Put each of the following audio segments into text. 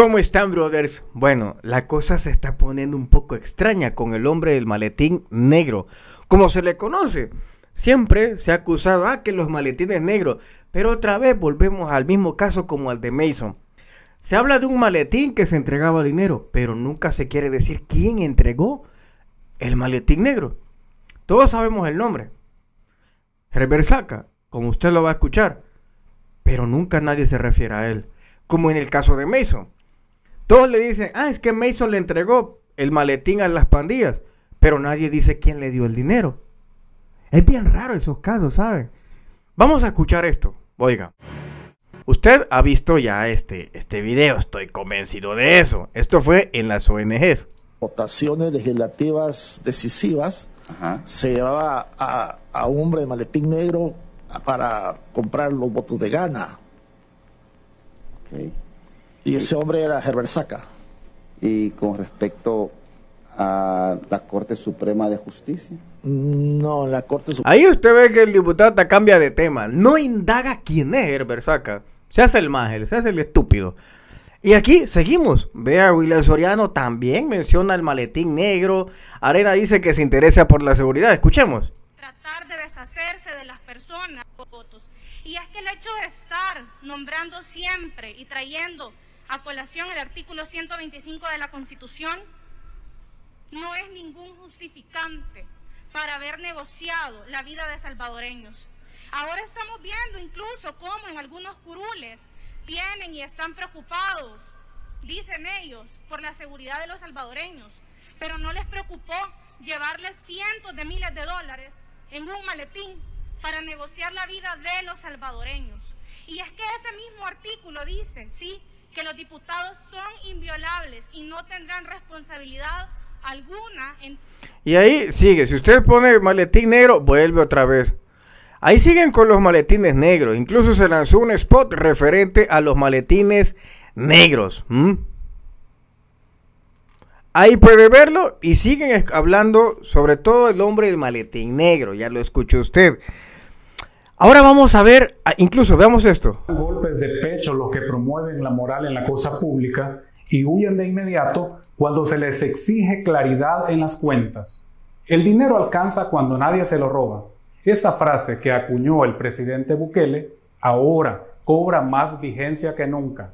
¿Cómo están, brothers? Bueno, la cosa se está poniendo un poco extraña con el hombre del maletín negro, como se le conoce. Siempre se ha acusado a ah, que los maletines negros, pero otra vez volvemos al mismo caso como al de Mason. Se habla de un maletín que se entregaba dinero, pero nunca se quiere decir quién entregó el maletín negro. Todos sabemos el nombre. Reversaca, como usted lo va a escuchar, pero nunca nadie se refiere a él, como en el caso de Mason. Todos le dicen, ah, es que Mason le entregó el maletín a las pandillas, pero nadie dice quién le dio el dinero. Es bien raro esos casos, ¿saben? Vamos a escuchar esto. Oiga. Usted ha visto ya este, este video, estoy convencido de eso. Esto fue en las ONGs. Votaciones legislativas decisivas. Se llevaba a, un hombre de maletín negro para comprar los votos de gana. Y ese hombre era Herbert Saca. Y con respecto a la Corte Suprema de Justicia. No, la Corte Suprema. Ahí usted ve que el diputado cambia de tema. No indaga quién es Herbert Saca. Se hace el mágel, se hace el estúpido. Y aquí seguimos. Vea, William Soriano también menciona el maletín negro. Arena dice que se interesa por la seguridad. Escuchemos. Tratar de deshacerse de las personas. Y es que el hecho de estar nombrando siempre y trayendo a colación el artículo 125 de la Constitución, no es ningún justificante para haber negociado la vida de salvadoreños. Ahora estamos viendo incluso cómo en algunos curules tienen y están preocupados, dicen ellos, por la seguridad de los salvadoreños, pero no les preocupó llevarles cientos de miles de dólares en un maletín para negociar la vida de los salvadoreños. Y es que ese mismo artículo dice, sí, que los diputados son inviolables y no tendrán responsabilidad alguna. En... Y ahí sigue, si usted pone maletín negro, vuelve otra vez. Ahí siguen con los maletines negros. Incluso se lanzó un spot referente a los maletines negros. Ahí puede verlo y siguen hablando sobre todo el hombre del maletín negro, ya lo escuchó usted. Ahora vamos a ver, incluso veamos esto. Golpes de pecho los que promueven la moral en la cosa pública y huyen de inmediato cuando se les exige claridad en las cuentas. El dinero alcanza cuando nadie se lo roba. Esa frase que acuñó el presidente Bukele ahora cobra más vigencia que nunca.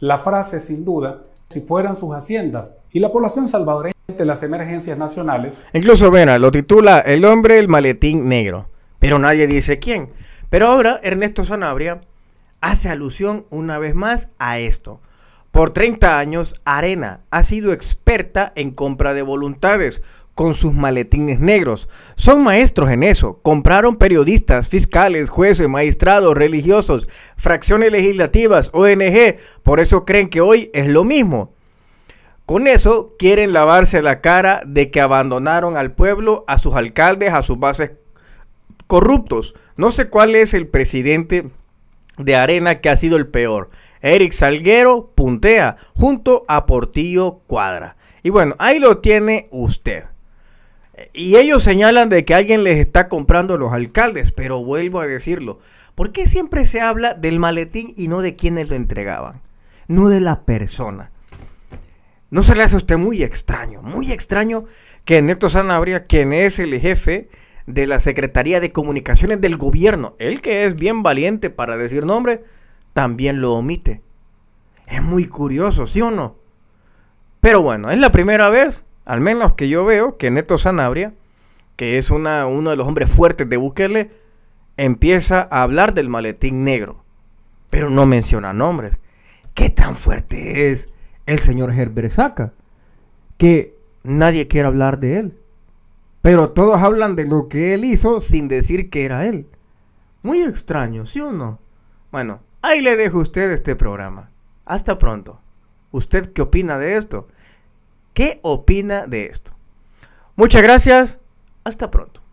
La frase sin duda, si fueran sus haciendas y la población salvadoreña de las emergencias nacionales. Incluso, ven, lo titula El hombre el maletín negro pero nadie dice quién. Pero ahora Ernesto Sanabria hace alusión una vez más a esto. Por 30 años, Arena ha sido experta en compra de voluntades con sus maletines negros. Son maestros en eso. Compraron periodistas, fiscales, jueces, magistrados, religiosos, fracciones legislativas, ONG. Por eso creen que hoy es lo mismo. Con eso quieren lavarse la cara de que abandonaron al pueblo, a sus alcaldes, a sus bases corruptos. No sé cuál es el presidente de Arena que ha sido el peor. Eric Salguero puntea junto a Portillo Cuadra. Y bueno, ahí lo tiene usted. Y ellos señalan de que alguien les está comprando los alcaldes, pero vuelvo a decirlo, ¿por qué siempre se habla del maletín y no de quienes lo entregaban? No de la persona. ¿No se le hace a usted muy extraño, muy extraño que Neto Sanabria, quien es el jefe de la Secretaría de Comunicaciones del Gobierno, el que es bien valiente para decir nombre, también lo omite. Es muy curioso, ¿sí o no? Pero bueno, es la primera vez, al menos que yo veo, que Neto Sanabria, que es una, uno de los hombres fuertes de Bukele, empieza a hablar del maletín negro, pero no menciona nombres. ¿Qué tan fuerte es el señor Herbert Saca? Que nadie quiere hablar de él. Pero todos hablan de lo que él hizo sin decir que era él. Muy extraño, ¿sí o no? Bueno, ahí le dejo a usted este programa. Hasta pronto. ¿Usted qué opina de esto? ¿Qué opina de esto? Muchas gracias. Hasta pronto.